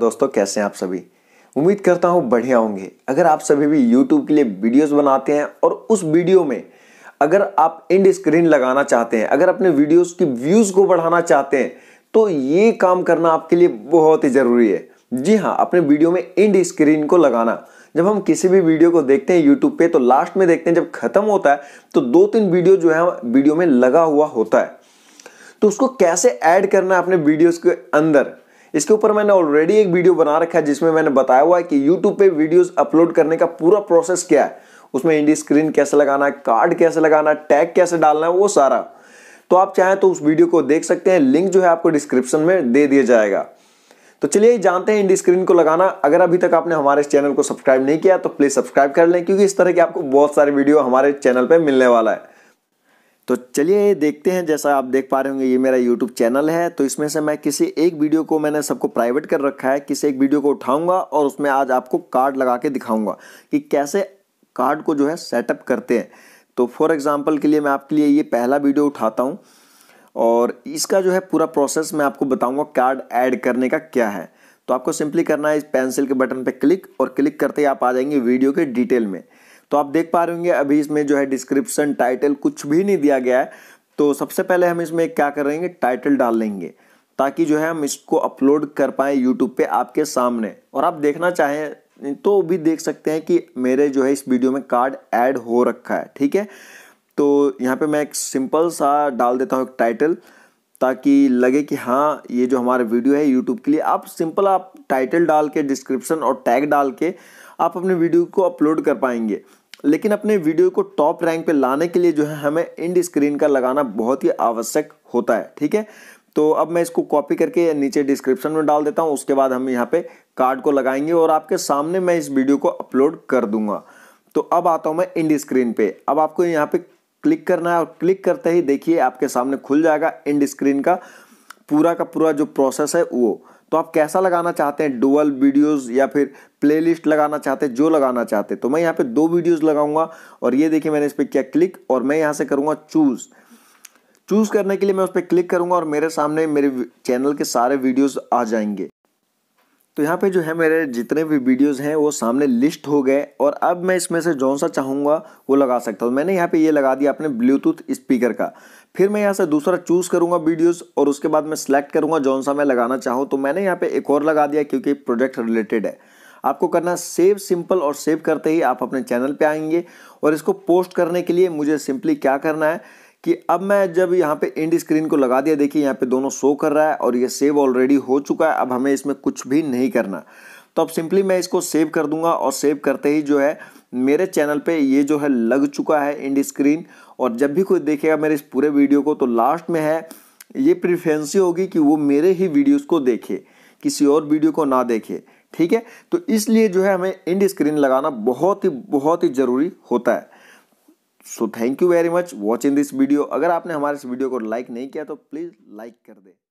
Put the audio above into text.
दोस्तों कैसे हैं आप सभी उम्मीद करता हूं बढ़िया होंगे अगर आप सभी भी YouTube के लिए वीडियोस बनाते हैं और उस वीडियो में अगर आप इंड स्क्रीन लगाना चाहते हैं अगर अपने वीडियोस की व्यूज़ को बढ़ाना चाहते हैं तो ये काम करना आपके लिए बहुत ही ज़रूरी है जी हाँ अपने वीडियो में इंड स्क्रीन को लगाना जब हम किसी भी वीडियो को देखते हैं यूट्यूब पे तो लास्ट में देखते हैं जब खत्म होता है तो दो तीन वीडियो जो है वीडियो में लगा हुआ होता है तो उसको कैसे ऐड करना है अपने वीडियोस के अंदर इसके ऊपर मैंने ऑलरेडी एक वीडियो बना रखा है जिसमें मैंने बताया हुआ है कि यूट्यूब पे वीडियोस अपलोड करने का पूरा प्रोसेस क्या है उसमें इंडी स्क्रीन कैसे लगाना है कार्ड कैसे लगाना है टैग कैसे डालना है वो सारा तो आप चाहें तो उस वीडियो को देख सकते हैं लिंक जो है आपको डिस्क्रिप्शन में दे दिया जाएगा तो चलिए जानते हैं इंडी स्क्रीन को लगाना अगर अभी तक आपने हमारे चैनल को सब्सक्राइब नहीं किया तो प्लीज़ सब्सक्राइब कर लें क्योंकि इस तरह के आपको बहुत सारे वीडियो हमारे चैनल पर मिलने वाला है तो चलिए देखते हैं जैसा आप देख पा रहे होंगे ये मेरा यूट्यूब चैनल है तो इसमें से मैं किसी एक वीडियो को मैंने सबको प्राइवेट कर रखा है किसी एक वीडियो को उठाऊंगा और उसमें आज आपको कार्ड लगा के दिखाऊंगा कि कैसे कार्ड को जो है सेटअप करते हैं तो फॉर एग्ज़ाम्पल के लिए मैं आपके लिए ये पहला वीडियो उठाता हूँ और इसका जो है पूरा प्रोसेस मैं आपको बताऊँगा कार्ड ऐड करने का क्या है तो आपको सिंपली करना है इस पेंसिल के बटन पर क्लिक और क्लिक करते ही आप आ जाएंगे वीडियो के डिटेल में तो आप देख पा रहे होंगे अभी इसमें जो है डिस्क्रिप्शन टाइटल कुछ भी नहीं दिया गया है तो सबसे पहले हम इसमें क्या करेंगे टाइटल डाल लेंगे ताकि जो है हम इसको अपलोड कर पाएँ यूट्यूब पर आपके सामने और आप देखना चाहें तो भी देख सकते हैं कि मेरे जो है इस वीडियो में कार्ड ऐड हो रखा है ठीक है तो यहाँ पे मैं एक सिंपल सा डाल देता हूँ एक टाइटल ताकि लगे कि हाँ ये जो हमारा वीडियो है यूट्यूब के लिए आप सिंपल आप टाइटल डाल के डिस्क्रिप्शन और टैग डाल के आप अपने वीडियो को अपलोड कर पाएंगे लेकिन अपने वीडियो को टॉप रैंक पे लाने के लिए जो है हमें इंड स्क्रीन का लगाना बहुत ही आवश्यक होता है ठीक है तो अब मैं इसको कॉपी करके नीचे डिस्क्रिप्शन में डाल देता हूँ उसके बाद हम यहाँ पे कार्ड को लगाएंगे और आपके सामने मैं इस वीडियो को अपलोड कर दूंगा तो अब आता हूँ मैं इंड स्क्रीन पे अब आपको यहाँ पे क्लिक करना है और क्लिक करते ही देखिए आपके सामने खुल जाएगा इंड स्क्रीन का पूरा का पूरा जो प्रोसेस है वो तो आप कैसा लगाना चाहते हैं डुअल वीडियोस या फिर प्लेलिस्ट लगाना चाहते हैं जो लगाना चाहते हैं तो मैं यहाँ पे दो वीडियोस लगाऊंगा और ये देखिए मैंने इस पर किया क्लिक और मैं यहाँ से करूँगा चूज़ चूज़ करने के लिए मैं उस पर क्लिक करूँगा और मेरे सामने मेरे चैनल के सारे वीडियोज़ आ जाएंगे तो यहाँ पे जो है मेरे जितने भी वीडियोस हैं वो सामने लिस्ट हो गए और अब मैं इसमें से जौन सा चाहूँगा वो लगा सकता हूँ मैंने यहाँ पे ये यह लगा दिया अपने ब्लूटूथ स्पीकर का फिर मैं यहाँ से दूसरा चूज़ करूँगा वीडियोस और उसके बाद मैं सिलेक्ट करूँगा जौन सा मैं लगाना चाहूँ तो मैंने यहाँ पर एक और लगा दिया क्योंकि प्रोजेक्ट रिलेटेड है आपको करना सेव सिंपल और सेव करते ही आप अपने चैनल पर आएंगे और इसको पोस्ट करने के लिए मुझे सिंपली क्या करना है कि अब मैं जब यहाँ पे एंड स्क्रीन को लगा दिया देखिए यहाँ पे दोनों शो कर रहा है और ये सेव ऑलरेडी हो चुका है अब हमें इसमें कुछ भी नहीं करना तो अब सिंपली मैं इसको सेव कर दूंगा और सेव करते ही जो है मेरे चैनल पे ये जो है लग चुका है एंड स्क्रीन और जब भी कोई देखेगा मेरे इस पूरे वीडियो को तो लास्ट में है ये प्रिफ्रेंसी होगी कि वो मेरे ही वीडियोज़ को देखे किसी और वीडियो को ना देखे ठीक है तो इसलिए जो है हमें एंड स्क्रीन लगाना बहुत ही बहुत ही ज़रूरी होता है so thank you very much watching this video अगर आपने हमारे इस वीडियो को लाइक नहीं किया तो प्लीज़ लाइक कर दे